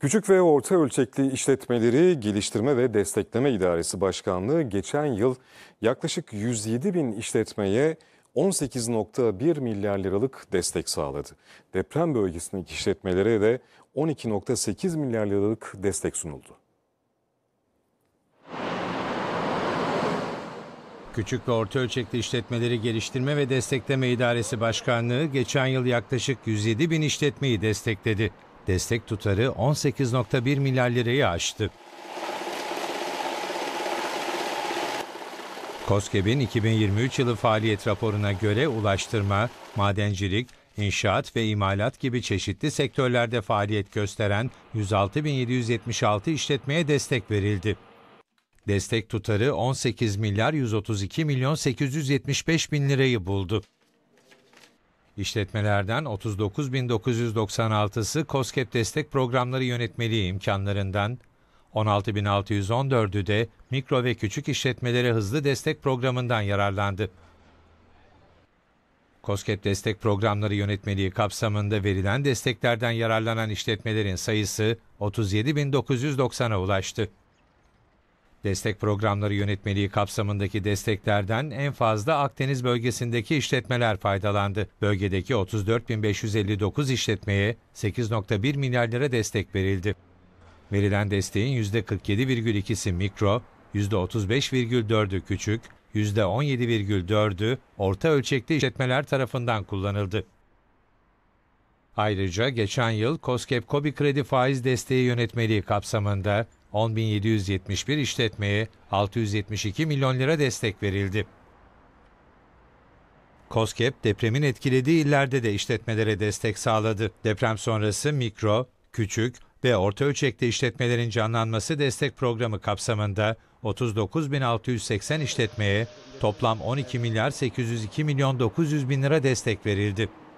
Küçük ve orta ölçekli işletmeleri Geliştirme ve Destekleme İdaresi Başkanlığı geçen yıl yaklaşık 107 bin işletmeye 18.1 milyar liralık destek sağladı. Deprem bölgesindeki işletmelere de 12.8 milyar liralık destek sunuldu. Küçük ve orta ölçekli işletmeleri geliştirme ve destekleme idaresi başkanlığı geçen yıl yaklaşık 107 bin işletmeyi destekledi. Destek tutarı 18.1 milyar lirayı aştı. COSGAP'in 2023 yılı faaliyet raporuna göre ulaştırma, madencilik, inşaat ve imalat gibi çeşitli sektörlerde faaliyet gösteren 106.776 işletmeye destek verildi. Destek tutarı 18 milyar 132 milyon 875 bin lirayı buldu. İşletmelerden 39.996'sı COSGAP destek programları yönetmeliği imkanlarından, 16.614'ü de mikro ve küçük işletmelere hızlı destek programından yararlandı. COSGAP destek programları yönetmeliği kapsamında verilen desteklerden yararlanan işletmelerin sayısı 37.990'a ulaştı. Destek programları yönetmeliği kapsamındaki desteklerden en fazla Akdeniz bölgesindeki işletmeler faydalandı. Bölgedeki 34.559 işletmeye 8.1 milyar lira destek verildi. Verilen desteğin %47,2'si mikro, %35,4'ü küçük, %17,4'ü orta ölçekli işletmeler tarafından kullanıldı. Ayrıca geçen yıl COSGAP-COBI kredi faiz desteği yönetmeliği kapsamında 10.771 işletmeye 672 milyon lira destek verildi. COSGAP depremin etkilediği illerde de işletmelere destek sağladı. Deprem sonrası mikro, küçük ve orta ölçekte işletmelerin canlanması destek programı kapsamında 39.680 işletmeye toplam 12 milyar 802 milyon 900 bin lira destek verildi.